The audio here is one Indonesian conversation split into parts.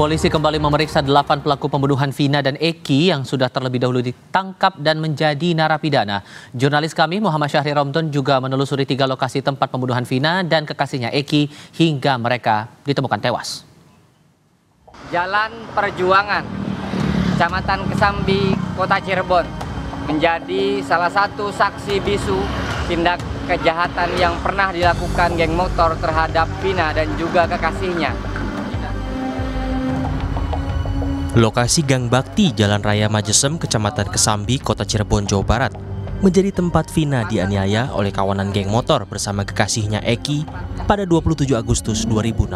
Polisi kembali memeriksa delapan pelaku pembunuhan Vina dan Eki yang sudah terlebih dahulu ditangkap dan menjadi narapidana. Jurnalis kami Muhammad Syahri Romton juga menelusuri tiga lokasi tempat pembunuhan Vina dan kekasihnya Eki hingga mereka ditemukan tewas. Jalan Perjuangan, Kecamatan Kesambi, Kota Cirebon menjadi salah satu saksi bisu tindak kejahatan yang pernah dilakukan geng motor terhadap Vina dan juga kekasihnya Lokasi Gang Bakti Jalan Raya Majesem, Kecamatan Kesambi, Kota Cirebon, Jawa Barat, menjadi tempat Vina dianiaya oleh kawanan geng motor bersama kekasihnya Eki pada 27 Agustus 2016.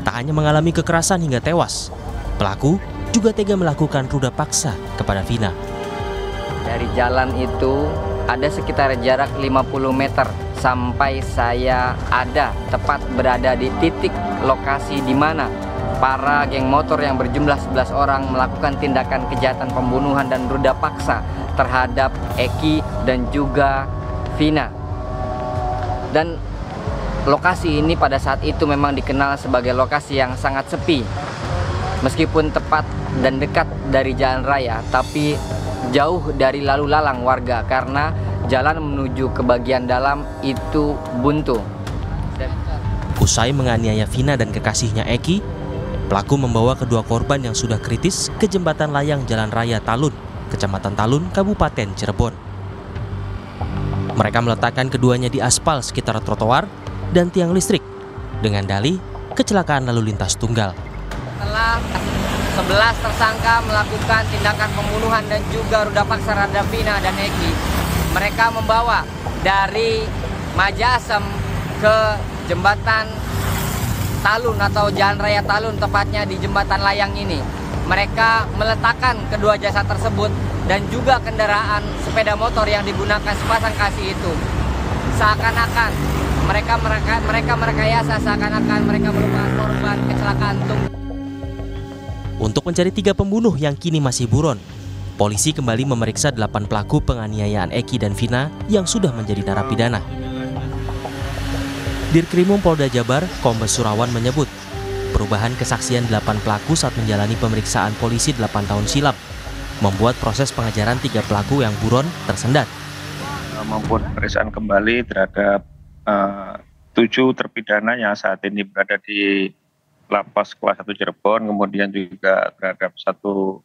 Tak hanya mengalami kekerasan hingga tewas, pelaku juga tega melakukan ruda paksa kepada Vina. Dari jalan itu ada sekitar jarak 50 meter sampai saya ada tepat berada di titik lokasi di mana para geng motor yang berjumlah 11 orang melakukan tindakan kejahatan pembunuhan dan ruda paksa terhadap Eki dan juga Vina. Dan lokasi ini pada saat itu memang dikenal sebagai lokasi yang sangat sepi. Meskipun tepat dan dekat dari jalan raya, tapi jauh dari lalu lalang warga karena jalan menuju ke bagian dalam itu buntu. Usai menganiaya Vina dan kekasihnya Eki, Pelaku membawa kedua korban yang sudah kritis ke jembatan layang Jalan Raya Talun, Kecamatan Talun, Kabupaten Cirebon. Mereka meletakkan keduanya di aspal sekitar trotoar dan tiang listrik dengan dali kecelakaan lalu lintas tunggal. Setelah 11 tersangka melakukan tindakan pembunuhan dan juga ruda paksa Radavina dan Eki, mereka membawa dari Majasem ke jembatan Talun atau Jalan Raya Talun tepatnya di jembatan layang ini. Mereka meletakkan kedua jasa tersebut dan juga kendaraan sepeda motor yang digunakan sepasang kasih itu. Seakan-akan mereka mereka mereka merekayasa seakan-akan mereka merupakan korban kecelakaan tunggal. Untuk mencari tiga pembunuh yang kini masih buron, polisi kembali memeriksa delapan pelaku penganiayaan Eki dan Vina yang sudah menjadi narapidana. Dirkrimum Polda Jabar, Kombes Surawan menyebut, perubahan kesaksian 8 pelaku saat menjalani pemeriksaan polisi 8 tahun silam membuat proses pengejaran tiga pelaku yang buron tersendat. Eh, membuat pemeriksaan kembali terhadap uh, tujuh terpidana yang saat ini berada di lapas kelas 1 Cirebon, kemudian juga terhadap satu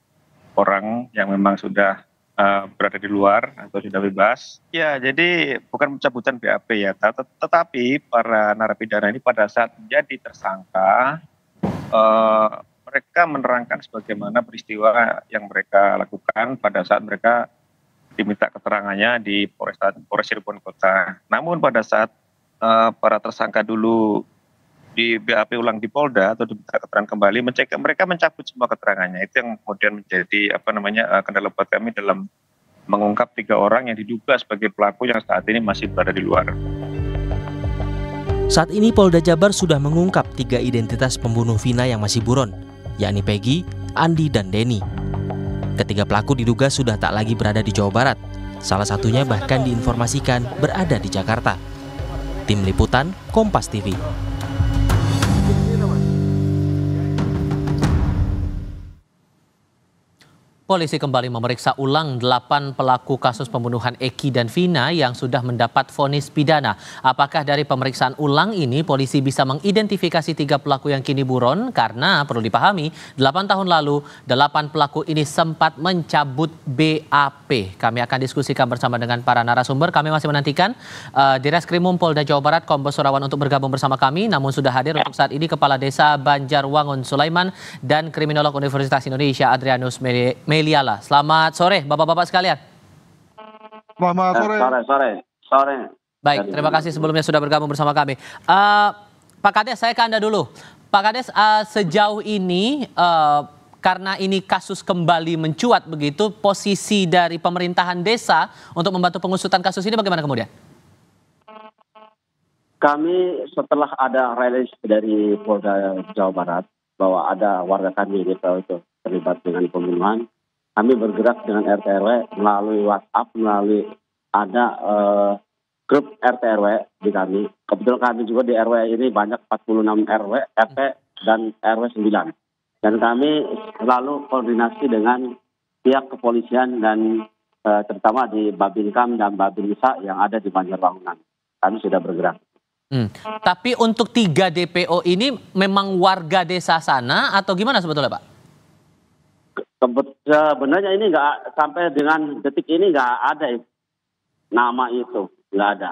orang yang memang sudah Eh, berada di luar atau sudah bebas. Ya, jadi bukan pencabutan BAP ya, tetapi para narapidana ini pada saat menjadi tersangka uh, mereka menerangkan sebagaimana peristiwa yang mereka lakukan pada saat mereka diminta keterangannya di Polres Polres Cirebon Kota. Namun pada saat uh, para tersangka dulu di BAP ulang di Polda atau di keterangan kembali, mencek, mereka mencabut semua keterangannya. Itu yang kemudian menjadi apa namanya eh, kendala buat kami dalam mengungkap tiga orang yang diduga sebagai pelaku yang saat ini masih berada di luar. Saat ini Polda Jabar sudah mengungkap tiga identitas pembunuh Vina yang masih buron, yakni Peggy, Andi, dan Denny. Ketiga pelaku diduga sudah tak lagi berada di Jawa Barat. Salah satunya bahkan diinformasikan berada di Jakarta. Tim Liputan, Kompas TV. Polisi kembali memeriksa ulang delapan pelaku kasus pembunuhan Eki dan Vina yang sudah mendapat vonis pidana. Apakah dari pemeriksaan ulang ini polisi bisa mengidentifikasi tiga pelaku yang kini buron? Karena perlu dipahami, delapan tahun lalu delapan pelaku ini sempat mencabut BAP. Kami akan diskusikan bersama dengan para narasumber. Kami masih menantikan uh, eh, Direskrimum Polda Jawa Barat Kombes Surawan untuk bergabung bersama kami. Namun sudah hadir untuk saat ini Kepala Desa Banjarwangun Sulaiman dan kriminolog Universitas Indonesia Adrianus Me. Meliala. Selamat sore Bapak-bapak sekalian. Selamat sore. Eh, sore, sore. Sore. Baik, terima kasih sebelumnya sudah bergabung bersama kami. Uh, Pak Kades, saya ke Anda dulu. Pak Kades, uh, sejauh ini uh, karena ini kasus kembali mencuat begitu, posisi dari pemerintahan desa untuk membantu pengusutan kasus ini bagaimana kemudian? Kami setelah ada rilis dari Polda Jawa Barat bahwa ada warga kami di itu terlibat dengan pembunuhan, kami bergerak dengan RTRW melalui WhatsApp, melalui ada uh, grup RTRW di kami. Kebetulan kami juga di RW ini banyak 46 RW, RT dan RW 9. Dan kami selalu koordinasi dengan pihak kepolisian dan uh, terutama di Babinkam dan Babinsa yang ada di Banjarwangunan. Kami sudah bergerak. Hmm. Tapi untuk tiga DPO ini memang warga desa sana atau gimana sebetulnya Pak? sebenarnya ini nggak sampai dengan detik ini nggak ada nama itu nggak ada.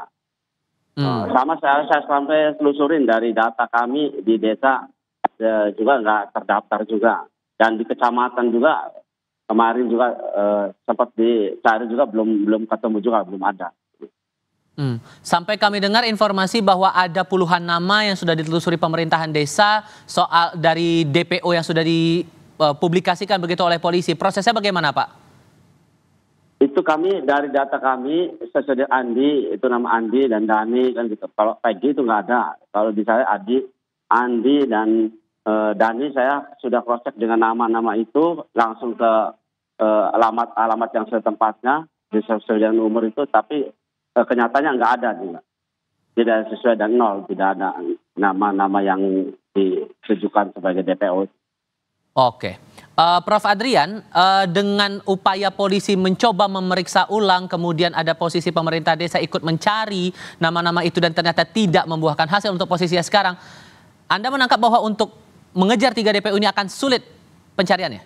Hmm. Nah, sama saya, saya sampai telusurin dari data kami di desa ya, juga nggak terdaftar juga dan di kecamatan juga kemarin juga eh, sempat dicari juga belum belum ketemu juga belum ada. Hmm. Sampai kami dengar informasi bahwa ada puluhan nama yang sudah ditelusuri pemerintahan desa soal dari DPO yang sudah di dipublikasikan eh, begitu oleh polisi. Prosesnya bagaimana, Pak? Itu kami dari data kami sesudah Andi itu nama Andi dan Dani kan gitu. Kalau Peggy itu nggak ada. Kalau di saya Adi, Andi dan e, Dani saya sudah cross check dengan nama-nama itu langsung ke alamat eh, alamat alamat yang setempatnya di sesuai dengan umur itu. Tapi e, kenyataannya nggak ada juga. Tidak sesuai dan nol, tidak ada nama-nama yang ditujukan sebagai DPO Oke. Uh, Prof. Adrian, uh, dengan upaya polisi mencoba memeriksa ulang, kemudian ada posisi pemerintah desa ikut mencari nama-nama itu dan ternyata tidak membuahkan hasil untuk posisinya sekarang. Anda menangkap bahwa untuk mengejar tiga DPU ini akan sulit pencariannya?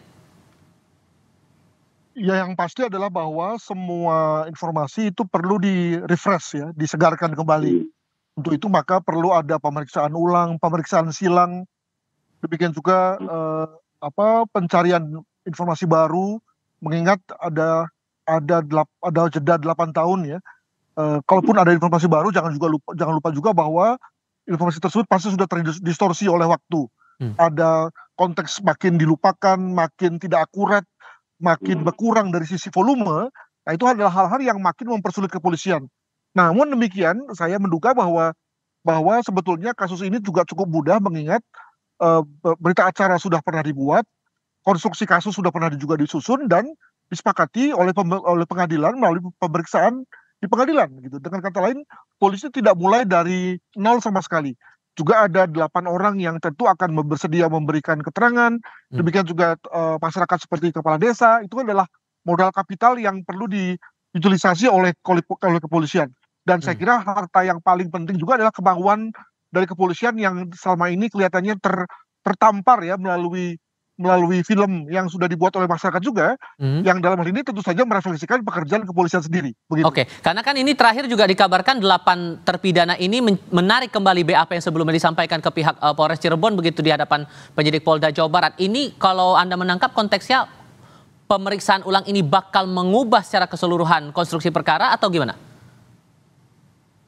Ya yang pasti adalah bahwa semua informasi itu perlu di refresh ya, disegarkan kembali. Hmm. Untuk itu maka perlu ada pemeriksaan ulang, pemeriksaan silang, demikian juga Uh, apa pencarian informasi baru mengingat ada ada delap, ada jeda 8 tahun ya. E, kalaupun ada informasi baru jangan juga lupa jangan lupa juga bahwa informasi tersebut pasti sudah terdistorsi oleh waktu. Hmm. Ada konteks makin dilupakan, makin tidak akurat, makin hmm. berkurang dari sisi volume. Nah, itu adalah hal-hal yang makin mempersulit kepolisian. Namun demikian, saya menduga bahwa bahwa sebetulnya kasus ini juga cukup mudah mengingat Eh, berita acara sudah pernah dibuat, konstruksi kasus sudah pernah juga disusun dan disepakati oleh oleh pengadilan melalui pemeriksaan di pengadilan gitu. Dengan kata lain, polisi tidak mulai dari nol sama sekali. Juga ada delapan orang yang tentu akan bersedia memberikan keterangan. Hmm. Demikian juga uh, masyarakat seperti kepala desa itu adalah modal kapital yang perlu diutilisasi oleh oleh kepolisian. Dan saya hmm. kira harta yang paling penting juga adalah kemauan dari kepolisian yang selama ini kelihatannya ter, tertampar ya melalui melalui film yang sudah dibuat oleh masyarakat juga hmm. yang dalam hal ini tentu saja merefleksikan pekerjaan kepolisian sendiri. Oke, Oke, karena kan ini terakhir juga dikabarkan delapan terpidana ini menarik kembali BAP yang sebelumnya disampaikan ke pihak uh, Polres Cirebon begitu di hadapan penyidik Polda Jawa Barat. Ini kalau Anda menangkap konteksnya pemeriksaan ulang ini bakal mengubah secara keseluruhan konstruksi perkara atau gimana?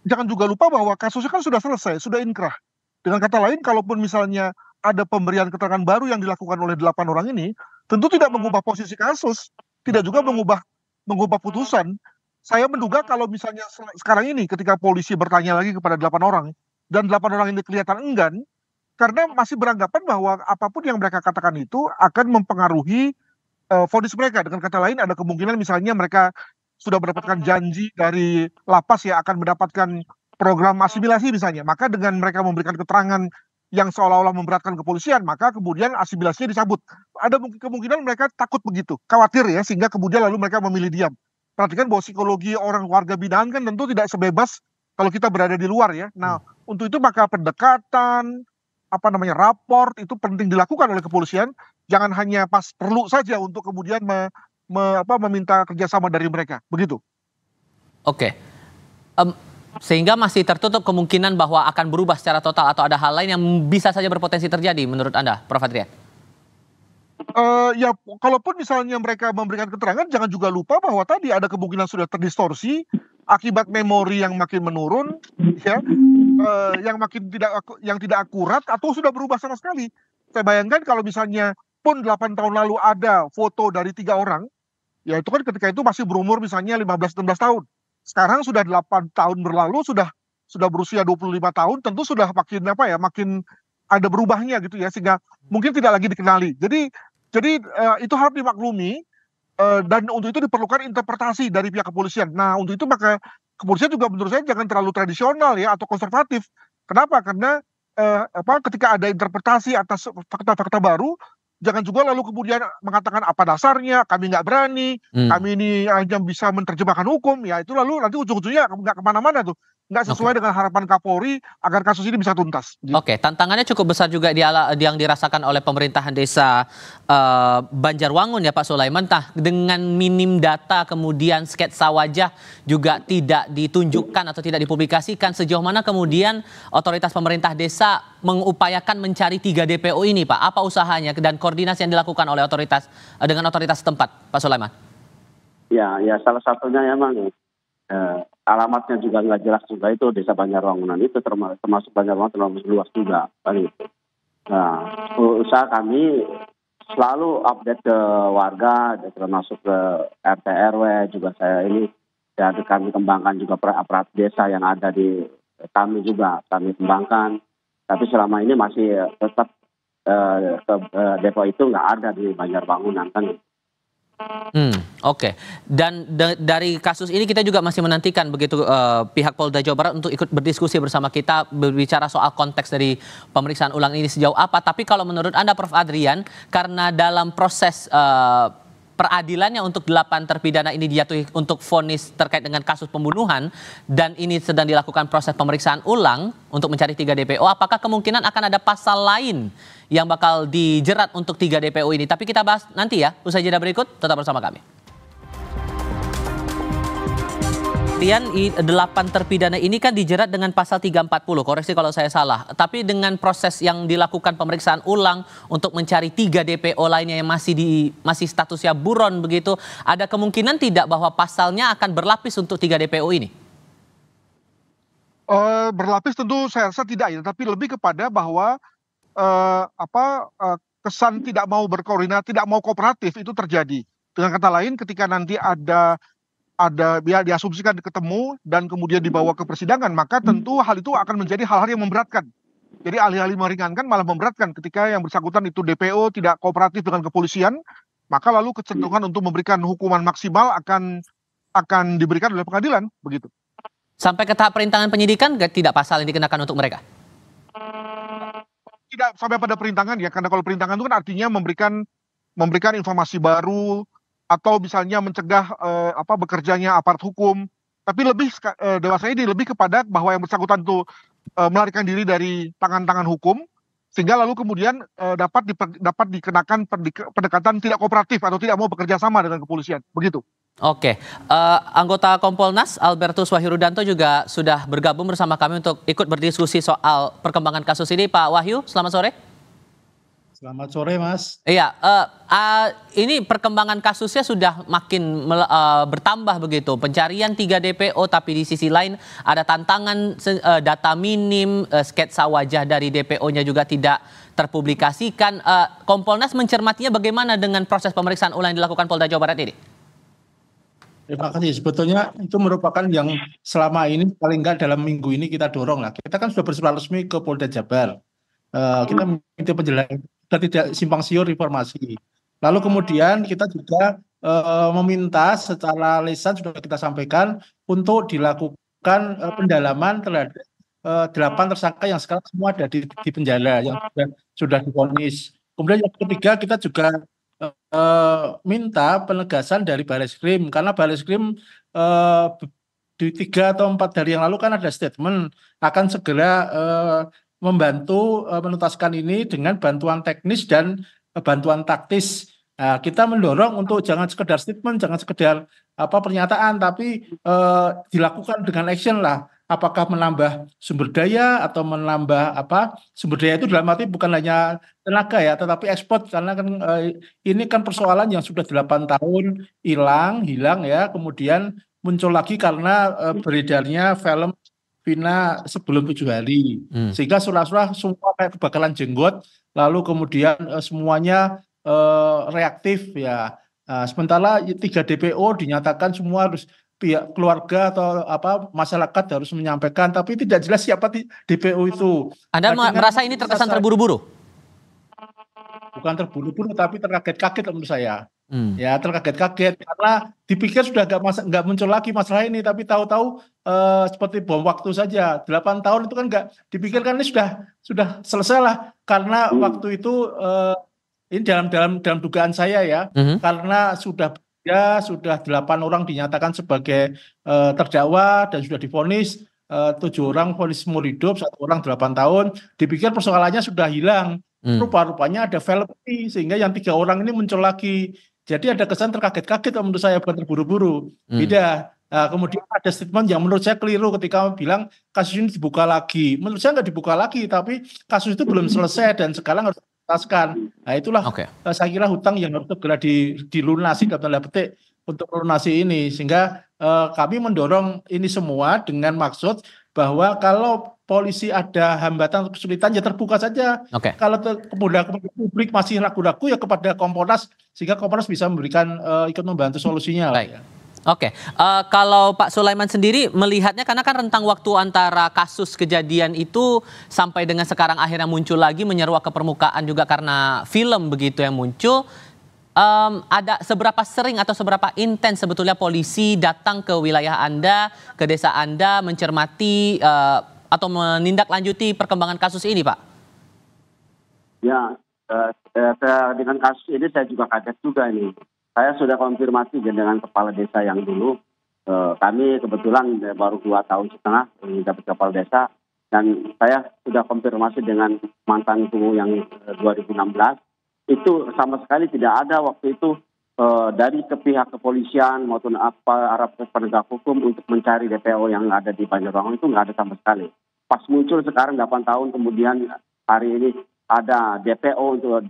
jangan juga lupa bahwa kasusnya kan sudah selesai, sudah inkrah. Dengan kata lain, kalaupun misalnya ada pemberian keterangan baru yang dilakukan oleh delapan orang ini, tentu tidak hmm. mengubah posisi kasus, tidak juga hmm. mengubah mengubah putusan. Saya menduga hmm. kalau misalnya sekarang ini ketika polisi bertanya lagi kepada delapan orang dan delapan orang ini kelihatan enggan karena masih beranggapan bahwa apapun yang mereka katakan itu akan mempengaruhi eh, vonis mereka. Dengan kata lain ada kemungkinan misalnya mereka sudah mendapatkan janji dari lapas ya akan mendapatkan program asimilasi misalnya. Maka dengan mereka memberikan keterangan yang seolah-olah memberatkan kepolisian, maka kemudian asimilasinya dicabut. Ada kemungkinan mereka takut begitu, khawatir ya, sehingga kemudian lalu mereka memilih diam. Perhatikan bahwa psikologi orang warga binaan kan tentu tidak sebebas kalau kita berada di luar ya. Nah, hmm. untuk itu maka pendekatan, apa namanya, raport itu penting dilakukan oleh kepolisian. Jangan hanya pas perlu saja untuk kemudian me, apa, meminta kerjasama dari mereka. Begitu. Oke. Okay. Um, sehingga masih tertutup kemungkinan bahwa akan berubah secara total atau ada hal lain yang bisa saja berpotensi terjadi menurut Anda, Prof. Adrian? Uh, ya, kalaupun misalnya mereka memberikan keterangan, jangan juga lupa bahwa tadi ada kemungkinan sudah terdistorsi akibat memori yang makin menurun, ya, uh, yang makin tidak yang tidak akurat atau sudah berubah sama sekali. Saya bayangkan kalau misalnya pun 8 tahun lalu ada foto dari tiga orang, ya itu kan ketika itu masih berumur misalnya 15-16 tahun. Sekarang sudah 8 tahun berlalu, sudah sudah berusia 25 tahun, tentu sudah makin apa ya, makin ada berubahnya gitu ya, sehingga mungkin tidak lagi dikenali. Jadi jadi uh, itu harus dimaklumi uh, dan untuk itu diperlukan interpretasi dari pihak kepolisian. Nah untuk itu maka kepolisian juga menurut saya jangan terlalu tradisional ya atau konservatif. Kenapa? Karena Uh, apa ketika ada interpretasi atas fakta-fakta baru jangan juga lalu kemudian mengatakan apa dasarnya kami nggak berani hmm. kami ini hanya bisa menerjemahkan hukum ya itu lalu nanti ujung-ujungnya nggak kemana-mana tuh nggak sesuai okay. dengan harapan Kapolri agar kasus ini bisa tuntas. Gitu. Oke, okay. tantangannya cukup besar juga di ala yang dirasakan oleh pemerintahan desa uh, Banjarwangun ya Pak Sulaiman. Tah dengan minim data kemudian sketsa wajah juga tidak ditunjukkan atau tidak dipublikasikan sejauh mana kemudian otoritas pemerintah desa mengupayakan mencari tiga DPO ini Pak. Apa usahanya dan koordinasi yang dilakukan oleh otoritas eh, dengan otoritas tempat, Pak Sulaiman? Ya, ya salah satunya ya, Mang eh, alamatnya juga nggak jelas juga itu desa Banjarwangunan itu termasuk Banjarwangunan termasuk luas juga kali Nah, usaha kami selalu update ke warga, termasuk ke RT RW juga saya ini dan kami kembangkan juga aparat desa yang ada di kami juga kami kembangkan. Tapi selama ini masih tetap eh, ke, eh, depo itu nggak ada di Banjarwangunan kan. Hmm, Oke, okay. dan dari kasus ini kita juga masih menantikan begitu uh, pihak Polda Jawa Barat untuk ikut berdiskusi bersama kita berbicara soal konteks dari pemeriksaan ulang ini sejauh apa. Tapi kalau menurut Anda, Prof. Adrian, karena dalam proses uh, peradilannya untuk delapan terpidana ini dijatuhi untuk vonis terkait dengan kasus pembunuhan dan ini sedang dilakukan proses pemeriksaan ulang untuk mencari tiga DPO, apakah kemungkinan akan ada pasal lain yang bakal dijerat untuk tiga DPO ini? Tapi kita bahas nanti ya, usai jeda berikut, tetap bersama kami. Rian, delapan terpidana ini kan dijerat dengan pasal 340, koreksi kalau saya salah. Tapi dengan proses yang dilakukan pemeriksaan ulang untuk mencari tiga DPO lainnya yang masih di masih statusnya buron begitu, ada kemungkinan tidak bahwa pasalnya akan berlapis untuk tiga DPO ini? Uh, berlapis tentu saya rasa tidak ya, tapi lebih kepada bahwa uh, apa uh, kesan tidak mau berkoordinasi, tidak mau kooperatif itu terjadi. Dengan kata lain, ketika nanti ada ada ya diasumsikan ketemu dan kemudian dibawa ke persidangan, maka tentu hal itu akan menjadi hal-hal yang memberatkan. Jadi alih-alih meringankan malah memberatkan ketika yang bersangkutan itu DPO tidak kooperatif dengan kepolisian, maka lalu kecenderungan untuk memberikan hukuman maksimal akan akan diberikan oleh pengadilan, begitu. Sampai ke tahap perintangan penyidikan tidak pasal yang dikenakan untuk mereka? Tidak sampai pada perintangan ya, karena kalau perintangan itu kan artinya memberikan memberikan informasi baru atau misalnya mencegah eh, apa bekerjanya aparat hukum tapi lebih eh, dewasa ini lebih kepada bahwa yang bersangkutan itu eh, melarikan diri dari tangan-tangan hukum sehingga lalu kemudian eh, dapat diper, dapat dikenakan pendekatan tidak kooperatif atau tidak mau bekerja sama dengan kepolisian begitu Oke, uh, anggota Kompolnas Albertus Wahyurudanto juga sudah bergabung bersama kami untuk ikut berdiskusi soal perkembangan kasus ini. Pak Wahyu, selamat sore. Selamat sore, Mas. Iya, uh, uh, ini perkembangan kasusnya sudah makin uh, bertambah begitu. Pencarian 3 DPO, tapi di sisi lain ada tantangan uh, data minim, uh, sketsa wajah dari DPO-nya juga tidak terpublikasikan. Uh, Kompolnas mencermatinya bagaimana dengan proses pemeriksaan ulang yang dilakukan Polda Jawa Barat ini? Terima kasih. Sebetulnya itu merupakan yang selama ini paling nggak dalam minggu ini kita dorong lah. Kita kan sudah bersurat resmi ke Polda Jabar. Uh, kita minta hmm. penjelasan agar tidak simpang siur informasi. Lalu kemudian kita juga e, meminta secara lisan sudah kita sampaikan untuk dilakukan e, pendalaman terhadap eh, delapan tersangka yang sekarang semua ada di, di penjara yang sudah sudah difonis. Kemudian yang ketiga kita juga e, minta penegasan dari Baris Krim karena Baris Krim e, di tiga atau empat hari yang lalu kan ada statement akan segera e, membantu eh, menuntaskan ini dengan bantuan teknis dan eh, bantuan taktis. Nah, kita mendorong untuk jangan sekedar statement, jangan sekedar apa pernyataan, tapi eh, dilakukan dengan action lah. Apakah menambah sumber daya atau menambah apa sumber daya itu dalam arti bukan hanya tenaga ya, tetapi ekspor karena kan eh, ini kan persoalan yang sudah 8 tahun hilang, hilang ya, kemudian muncul lagi karena eh, beredarnya film Vina sebelum tujuh hari, hmm. sehingga surah-surah semua kayak kebakaran jenggot, lalu kemudian uh, semuanya uh, reaktif ya. Uh, sementara tiga DPO dinyatakan semua harus pihak keluarga atau apa masyarakat harus menyampaikan, tapi tidak jelas siapa DPO itu. Anda merasa ini terkesan terburu-buru? Bukan terburu-buru, tapi terkaget-kaget menurut saya. Hmm. Ya terkaget-kaget karena dipikir sudah nggak nggak muncul lagi masalah ini, tapi tahu-tahu uh, seperti bom waktu saja. 8 tahun itu kan nggak dipikirkan ini sudah sudah selesai lah karena hmm. waktu itu uh, ini dalam dalam dalam dugaan saya ya hmm. karena sudah ya sudah delapan orang dinyatakan sebagai uh, terdakwa dan sudah difonis tujuh orang polis hidup, satu orang delapan tahun. Dipikir persoalannya sudah hilang. Hmm. Rupa-rupanya ada felony sehingga yang tiga orang ini muncul lagi. Jadi ada kesan terkaget-kaget menurut saya bukan terburu-buru. Hmm. tidak Nah, kemudian ada statement yang menurut saya keliru ketika bilang kasus ini dibuka lagi. Menurut saya nggak dibuka lagi, tapi kasus itu belum selesai dan sekarang harus dituntaskan. Nah, itulah okay. Eh, saya kira hutang yang harus segera dilunasi dalam tanda petik untuk lunasi ini. Sehingga eh, kami mendorong ini semua dengan maksud bahwa kalau polisi ada hambatan atau kesulitan ya terbuka saja. Okay. Kalau kemudian publik masih ragu-ragu ya kepada Komponas sehingga Komponas bisa memberikan eh, ikut membantu solusinya. Baik. Lah, ya. Oke, okay. uh, eh, kalau Pak Sulaiman sendiri melihatnya karena kan rentang waktu antara kasus kejadian itu sampai dengan sekarang akhirnya muncul lagi menyeruak ke permukaan juga karena film begitu yang muncul. Um, ada seberapa sering atau seberapa intens sebetulnya polisi datang ke wilayah Anda, ke desa Anda mencermati uh, atau menindaklanjuti perkembangan kasus ini, Pak? Ya, uh, dengan kasus ini saya juga kaget juga nih saya sudah konfirmasi dengan kepala desa yang dulu. Eh, kami kebetulan baru dua tahun setengah menjadi kepala desa dan saya sudah konfirmasi dengan mantan mantanku yang 2016 eh, itu sama sekali tidak ada waktu itu eh, dari ke pihak kepolisian maupun apa Arab penegak hukum untuk mencari DPO yang ada di Banjarwangun itu nggak ada sama sekali. Pas muncul sekarang 8 tahun kemudian hari ini ada DPO untuk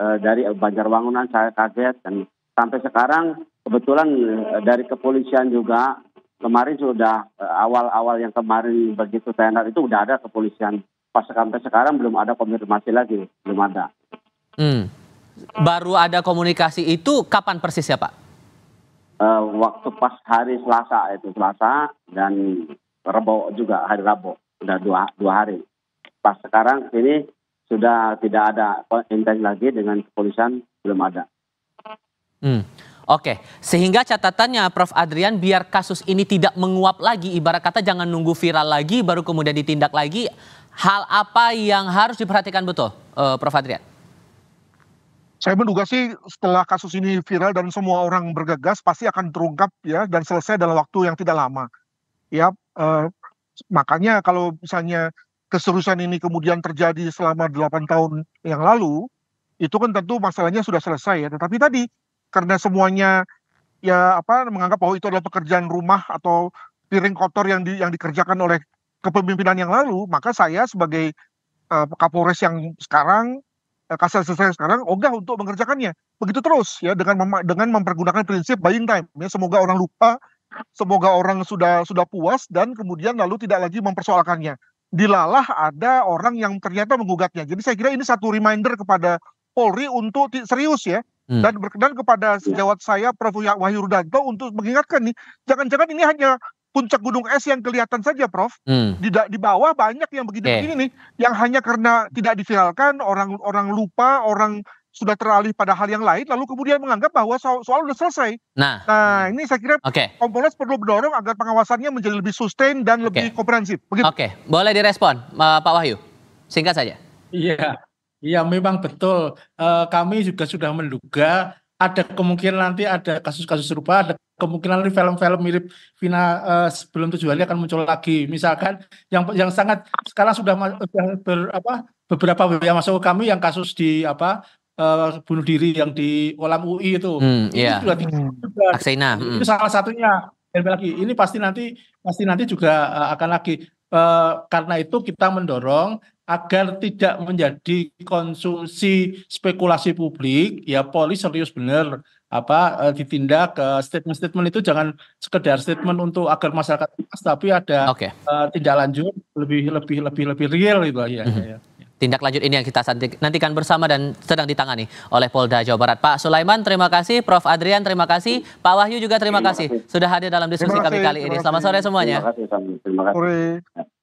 dari Banjarwangunan saya kaget dan sampai sekarang kebetulan eh, dari kepolisian juga kemarin sudah eh, awal-awal yang kemarin begitu tender itu udah ada kepolisian pas sampai sekarang belum ada konfirmasi lagi belum ada. Hmm. Baru ada komunikasi itu kapan persis ya Pak? Uh, waktu pas hari Selasa itu Selasa dan Rabu juga hari Rabu sudah dua dua hari. Pas sekarang ini sudah tidak ada intens lagi dengan kepolisian belum ada. Hmm. Oke, sehingga catatannya Prof. Adrian biar kasus ini tidak menguap lagi, ibarat kata jangan nunggu viral lagi baru kemudian ditindak lagi. Hal apa yang harus diperhatikan betul, eh, Prof. Adrian? Saya menduga sih setelah kasus ini viral dan semua orang bergegas pasti akan terungkap ya dan selesai dalam waktu yang tidak lama. Ya, uh, makanya kalau misalnya keseriusan ini kemudian terjadi selama 8 tahun yang lalu, itu kan tentu masalahnya sudah selesai ya. Tetapi tadi karena semuanya ya apa menganggap bahwa itu adalah pekerjaan rumah atau piring kotor yang di, yang dikerjakan oleh kepemimpinan yang lalu, maka saya sebagai uh, Kapolres yang sekarang uh, eh, kasar saya sekarang ogah untuk mengerjakannya. Begitu terus ya dengan mem dengan mempergunakan prinsip buying time ya semoga orang lupa, semoga orang sudah sudah puas dan kemudian lalu tidak lagi mempersoalkannya. Dilalah ada orang yang ternyata menggugatnya. Jadi saya kira ini satu reminder kepada Polri untuk serius ya Hmm. Dan berkenan kepada sejawat ya. saya Prof. Wahyu Rudanto untuk mengingatkan nih, jangan-jangan ini hanya puncak gunung es yang kelihatan saja, Prof. Hmm. Di, di bawah banyak yang begini-begini nih, yang hanya karena tidak diviralkan, orang-orang lupa, orang sudah teralih pada hal yang lain, lalu kemudian menganggap bahwa soal, soal sudah selesai. Nah, nah ini saya kira okay. Kompolnas perlu mendorong agar pengawasannya menjadi lebih sustain dan okay. lebih komprehensif. Oke, okay. boleh direspon, uh, Pak Wahyu. Singkat saja. Iya, Iya, memang betul. E, kami juga sudah menduga ada kemungkinan nanti ada kasus-kasus serupa, ada kemungkinan nanti film-film mirip Vina e, sebelum tujuh hari akan muncul lagi. Misalkan yang yang sangat sekarang sudah ber, apa beberapa yang masuk ke kami yang kasus di apa e, bunuh diri yang di kolam UI itu. Hmm, iya. Hmm. Itu sudah juga. Hmm. salah satunya. lagi. Ini pasti nanti pasti nanti juga akan lagi. Uh, karena itu kita mendorong agar tidak menjadi konsumsi spekulasi publik ya polisi serius benar apa eh, ditindak uh, statement-statement itu jangan sekedar statement untuk agar masyarakat puas tapi ada okay. uh, eh, tindak lanjut lebih lebih lebih lebih real gitu ya. Mm -hmm. ya. Tindak lanjut ini yang kita nantikan bersama dan sedang ditangani oleh Polda Jawa Barat. Pak Sulaiman, terima kasih. Prof. Adrian, terima kasih. Pak Wahyu juga terima, terima kasih. kasih sudah hadir dalam diskusi kami kali ini. Selamat sore semuanya. Terima kasih. Terima kasih.